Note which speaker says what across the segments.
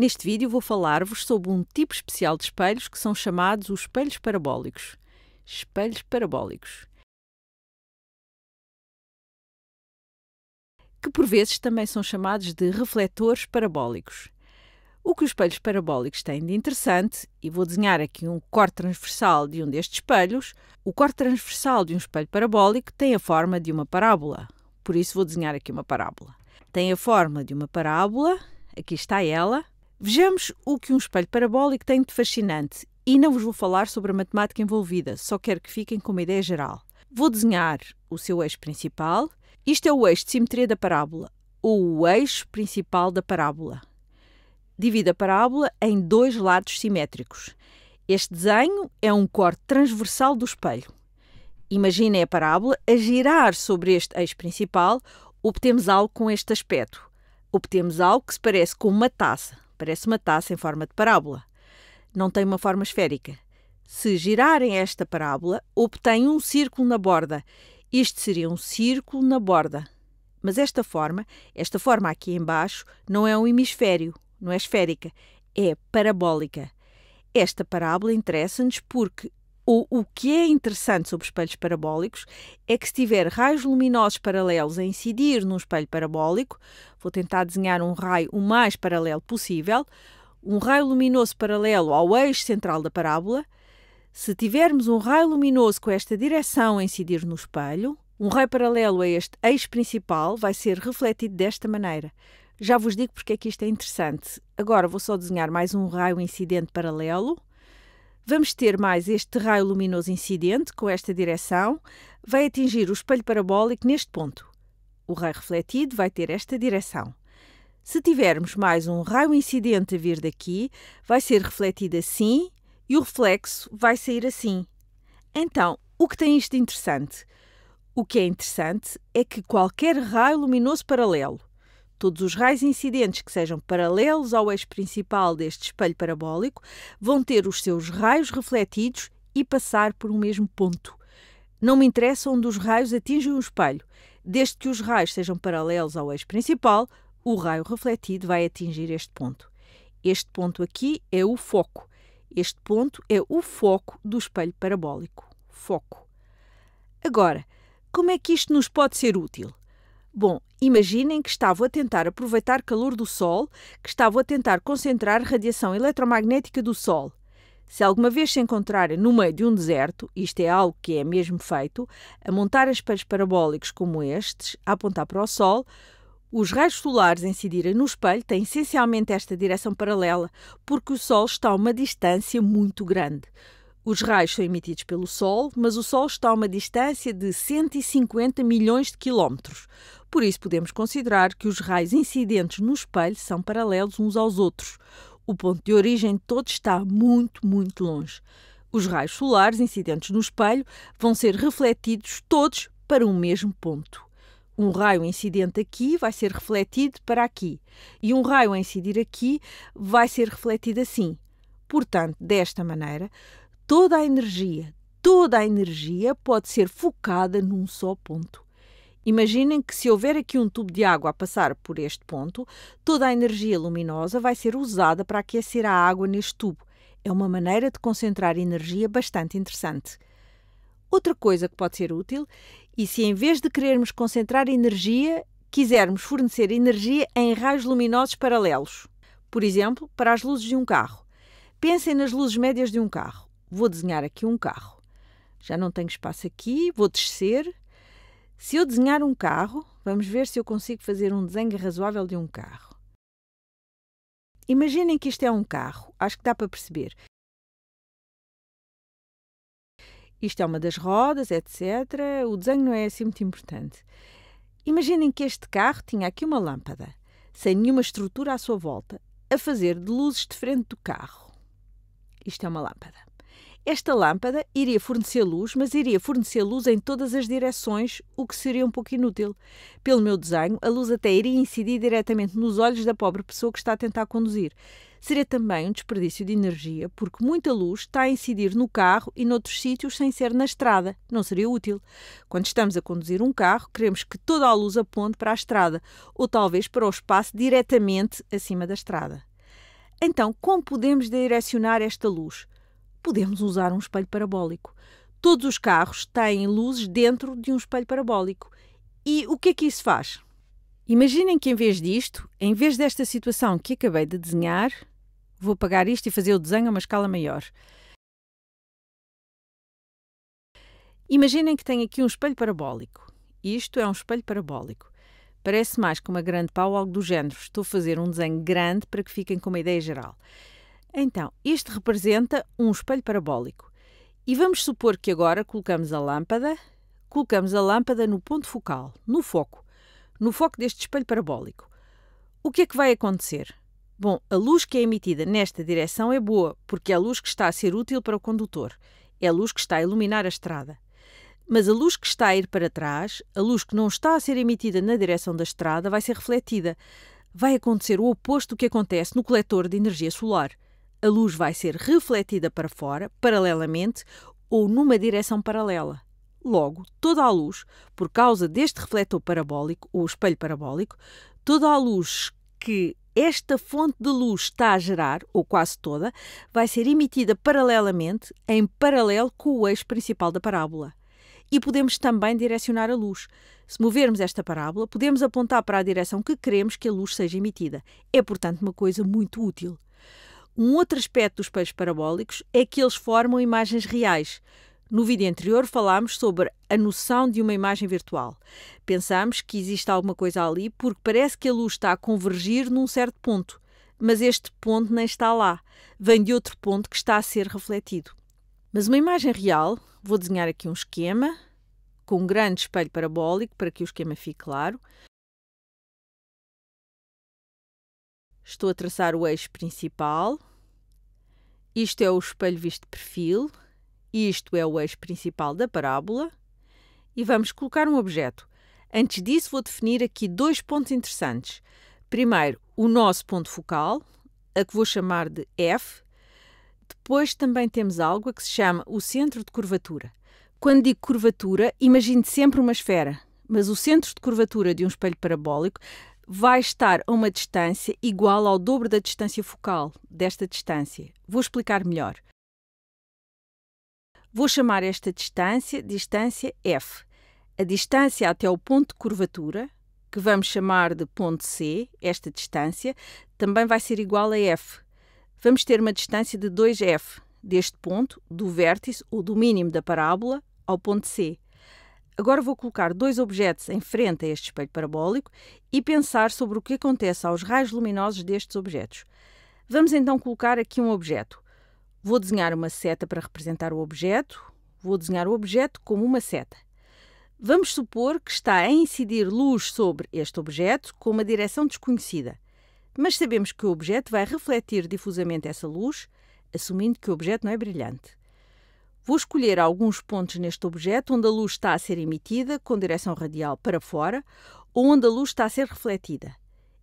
Speaker 1: Neste vídeo vou falar-vos sobre um tipo especial de espelhos que são chamados os espelhos parabólicos. Espelhos parabólicos. Que por vezes também são chamados de refletores parabólicos. O que os espelhos parabólicos têm de interessante, e vou desenhar aqui um corte transversal de um destes espelhos, o corte transversal de um espelho parabólico tem a forma de uma parábola. Por isso vou desenhar aqui uma parábola. Tem a forma de uma parábola, aqui está ela, Vejamos o que um espelho parabólico tem de fascinante e não vos vou falar sobre a matemática envolvida, só quero que fiquem com uma ideia geral. Vou desenhar o seu eixo principal. Isto é o eixo de simetria da parábola, ou o eixo principal da parábola. Divido a parábola em dois lados simétricos. Este desenho é um corte transversal do espelho. Imaginem a parábola a girar sobre este eixo principal, obtemos algo com este aspecto. Obtemos algo que se parece com uma taça. Parece uma taça em forma de parábola. Não tem uma forma esférica. Se girarem esta parábola, obtém um círculo na borda. Isto seria um círculo na borda. Mas esta forma, esta forma aqui embaixo, não é um hemisfério, não é esférica, é parabólica. Esta parábola interessa-nos porque o, o que é interessante sobre espelhos parabólicos é que se tiver raios luminosos paralelos a incidir num espelho parabólico, vou tentar desenhar um raio o mais paralelo possível, um raio luminoso paralelo ao eixo central da parábola, se tivermos um raio luminoso com esta direção a incidir no espelho, um raio paralelo a este eixo principal vai ser refletido desta maneira. Já vos digo porque é que isto é interessante. Agora vou só desenhar mais um raio incidente paralelo Vamos ter mais este raio luminoso incidente com esta direção, vai atingir o espelho parabólico neste ponto. O raio refletido vai ter esta direção. Se tivermos mais um raio incidente a vir daqui, vai ser refletido assim e o reflexo vai sair assim. Então, o que tem isto de interessante? O que é interessante é que qualquer raio luminoso paralelo Todos os raios incidentes que sejam paralelos ao eixo principal deste espelho parabólico vão ter os seus raios refletidos e passar por um mesmo ponto. Não me interessa onde os raios atingem o espelho. Desde que os raios sejam paralelos ao eixo principal, o raio refletido vai atingir este ponto. Este ponto aqui é o foco. Este ponto é o foco do espelho parabólico. Foco. Agora, como é que isto nos pode ser útil? Bom, imaginem que estavam a tentar aproveitar calor do Sol, que estavam a tentar concentrar radiação eletromagnética do Sol. Se alguma vez se encontrarem no meio de um deserto, isto é algo que é mesmo feito, a montar espelhos parabólicos como estes, a apontar para o Sol, os raios solares incidirem no espelho têm essencialmente esta direção paralela, porque o Sol está a uma distância muito grande. Os raios são emitidos pelo Sol, mas o Sol está a uma distância de 150 milhões de quilómetros. Por isso, podemos considerar que os raios incidentes no espelho são paralelos uns aos outros. O ponto de origem de todos está muito, muito longe. Os raios solares incidentes no espelho vão ser refletidos todos para um mesmo ponto. Um raio incidente aqui vai ser refletido para aqui, e um raio a incidir aqui vai ser refletido assim. Portanto, desta maneira, toda a energia, toda a energia pode ser focada num só ponto. Imaginem que se houver aqui um tubo de água a passar por este ponto, toda a energia luminosa vai ser usada para aquecer a água neste tubo. É uma maneira de concentrar energia bastante interessante. Outra coisa que pode ser útil, e se em vez de querermos concentrar energia, quisermos fornecer energia em raios luminosos paralelos, por exemplo, para as luzes de um carro. Pensem nas luzes médias de um carro vou desenhar aqui um carro. Já não tenho espaço aqui, vou descer. Se eu desenhar um carro, vamos ver se eu consigo fazer um desenho razoável de um carro. Imaginem que isto é um carro, acho que dá para perceber. Isto é uma das rodas, etc. O desenho não é assim muito importante. Imaginem que este carro tinha aqui uma lâmpada, sem nenhuma estrutura à sua volta, a fazer de luzes de frente do carro. Isto é uma lâmpada. Esta lâmpada iria fornecer luz, mas iria fornecer luz em todas as direções, o que seria um pouco inútil. Pelo meu desenho, a luz até iria incidir diretamente nos olhos da pobre pessoa que está a tentar conduzir. Seria também um desperdício de energia, porque muita luz está a incidir no carro e noutros sítios sem ser na estrada. Não seria útil. Quando estamos a conduzir um carro, queremos que toda a luz aponte para a estrada, ou talvez para o espaço diretamente acima da estrada. Então, como podemos direcionar esta luz? podemos usar um espelho parabólico. Todos os carros têm luzes dentro de um espelho parabólico. E o que é que isso faz? Imaginem que em vez disto, em vez desta situação que acabei de desenhar, vou apagar isto e fazer o desenho a uma escala maior. Imaginem que tenho aqui um espelho parabólico. Isto é um espelho parabólico. Parece mais com uma grande pau, algo do género. Estou a fazer um desenho grande para que fiquem com uma ideia geral. Então, este representa um espelho parabólico. E vamos supor que agora colocamos a lâmpada, colocamos a lâmpada no ponto focal, no foco, no foco deste espelho parabólico. O que é que vai acontecer? Bom, a luz que é emitida nesta direção é boa, porque é a luz que está a ser útil para o condutor, é a luz que está a iluminar a estrada. Mas a luz que está a ir para trás, a luz que não está a ser emitida na direção da estrada, vai ser refletida. Vai acontecer o oposto do que acontece no coletor de energia solar a luz vai ser refletida para fora, paralelamente ou numa direção paralela. Logo, toda a luz, por causa deste refletor parabólico ou espelho parabólico, toda a luz que esta fonte de luz está a gerar, ou quase toda, vai ser emitida paralelamente, em paralelo com o eixo principal da parábola. E podemos também direcionar a luz. Se movermos esta parábola, podemos apontar para a direção que queremos que a luz seja emitida. É, portanto, uma coisa muito útil. Um outro aspecto dos peixes parabólicos é que eles formam imagens reais. No vídeo anterior falámos sobre a noção de uma imagem virtual. Pensámos que existe alguma coisa ali porque parece que a luz está a convergir num certo ponto, mas este ponto nem está lá, vem de outro ponto que está a ser refletido. Mas uma imagem real, vou desenhar aqui um esquema com um grande espelho parabólico para que o esquema fique claro. Estou a traçar o eixo principal isto é o espelho visto de perfil, isto é o eixo principal da parábola, e vamos colocar um objeto. Antes disso, vou definir aqui dois pontos interessantes. Primeiro, o nosso ponto focal, a que vou chamar de F. Depois também temos algo a que se chama o centro de curvatura. Quando digo curvatura, imagine sempre uma esfera, mas o centro de curvatura de um espelho parabólico vai estar a uma distância igual ao dobro da distância focal desta distância. Vou explicar melhor. Vou chamar esta distância distância F. A distância até o ponto de curvatura, que vamos chamar de ponto C, esta distância, também vai ser igual a F. Vamos ter uma distância de 2F, deste ponto, do vértice ou do mínimo da parábola, ao ponto C. Agora vou colocar dois objetos em frente a este espelho parabólico e pensar sobre o que acontece aos raios luminosos destes objetos. Vamos então colocar aqui um objeto. Vou desenhar uma seta para representar o objeto. Vou desenhar o objeto como uma seta. Vamos supor que está a incidir luz sobre este objeto com uma direção desconhecida. Mas sabemos que o objeto vai refletir difusamente essa luz, assumindo que o objeto não é brilhante. Vou escolher alguns pontos neste objeto onde a luz está a ser emitida com direção radial para fora ou onde a luz está a ser refletida.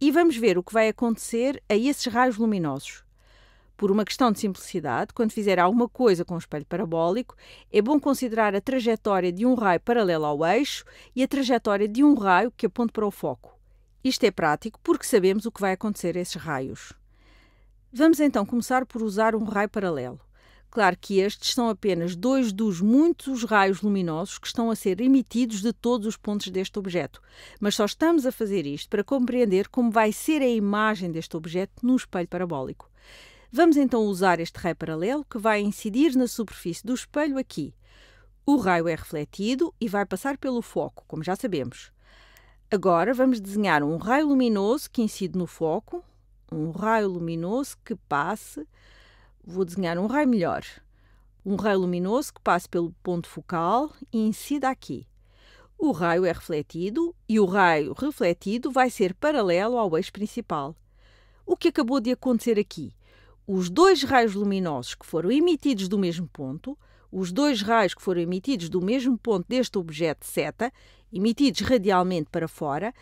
Speaker 1: E vamos ver o que vai acontecer a esses raios luminosos. Por uma questão de simplicidade, quando fizer alguma coisa com o um espelho parabólico, é bom considerar a trajetória de um raio paralelo ao eixo e a trajetória de um raio que aponte para o foco. Isto é prático porque sabemos o que vai acontecer a esses raios. Vamos então começar por usar um raio paralelo. Claro que estes são apenas dois dos muitos raios luminosos que estão a ser emitidos de todos os pontos deste objeto, mas só estamos a fazer isto para compreender como vai ser a imagem deste objeto no espelho parabólico. Vamos então usar este raio paralelo que vai incidir na superfície do espelho aqui. O raio é refletido e vai passar pelo foco, como já sabemos. Agora vamos desenhar um raio luminoso que incide no foco, um raio luminoso que passe Vou desenhar um raio melhor. Um raio luminoso que passe pelo ponto focal e incida aqui. O raio é refletido e o raio refletido vai ser paralelo ao eixo principal. O que acabou de acontecer aqui? Os dois raios luminosos que foram emitidos do mesmo ponto, os dois raios que foram emitidos do mesmo ponto deste objeto seta, emitidos radialmente para fora,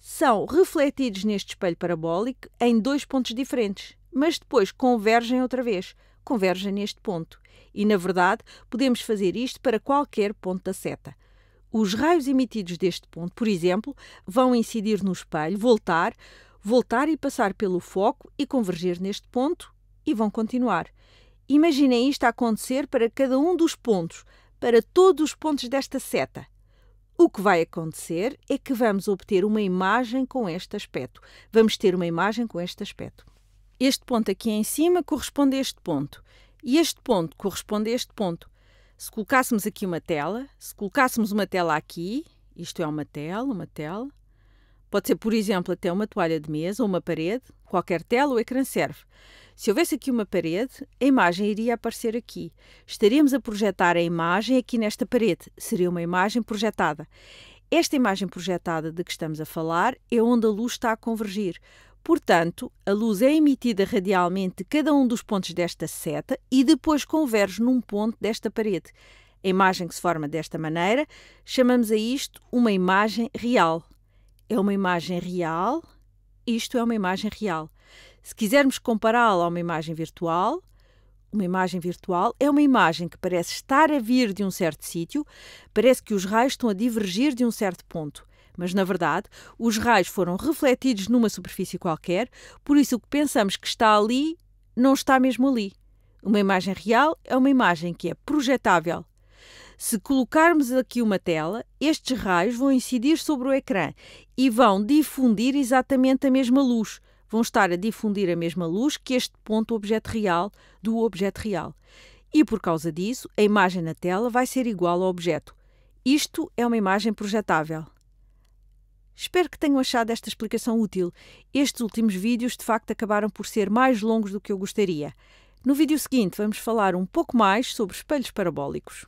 Speaker 1: são refletidos neste espelho parabólico em dois pontos diferentes, mas depois convergem outra vez, convergem neste ponto. E, na verdade, podemos fazer isto para qualquer ponto da seta. Os raios emitidos deste ponto, por exemplo, vão incidir no espelho, voltar, voltar e passar pelo foco e convergir neste ponto e vão continuar. Imaginem isto a acontecer para cada um dos pontos, para todos os pontos desta seta. O que vai acontecer é que vamos obter uma imagem com este aspecto. Vamos ter uma imagem com este aspecto. Este ponto aqui em cima corresponde a este ponto. E este ponto corresponde a este ponto. Se colocássemos aqui uma tela, se colocássemos uma tela aqui, isto é uma tela, uma tela, pode ser, por exemplo, até uma toalha de mesa ou uma parede, qualquer tela ou ecrã serve. Se houvesse aqui uma parede, a imagem iria aparecer aqui. Estaríamos a projetar a imagem aqui nesta parede. Seria uma imagem projetada. Esta imagem projetada de que estamos a falar é onde a luz está a convergir. Portanto, a luz é emitida radialmente de cada um dos pontos desta seta e depois converge num ponto desta parede. A imagem que se forma desta maneira, chamamos a isto uma imagem real. É uma imagem real, isto é uma imagem real. Se quisermos compará-la a uma imagem virtual, uma imagem virtual é uma imagem que parece estar a vir de um certo sítio, parece que os raios estão a divergir de um certo ponto. Mas, na verdade, os raios foram refletidos numa superfície qualquer, por isso o que pensamos que está ali não está mesmo ali. Uma imagem real é uma imagem que é projetável. Se colocarmos aqui uma tela, estes raios vão incidir sobre o ecrã e vão difundir exatamente a mesma luz, vão estar a difundir a mesma luz que este ponto objeto real do objeto real. E por causa disso, a imagem na tela vai ser igual ao objeto. Isto é uma imagem projetável. Espero que tenham achado esta explicação útil. Estes últimos vídeos de facto acabaram por ser mais longos do que eu gostaria. No vídeo seguinte, vamos falar um pouco mais sobre espelhos parabólicos.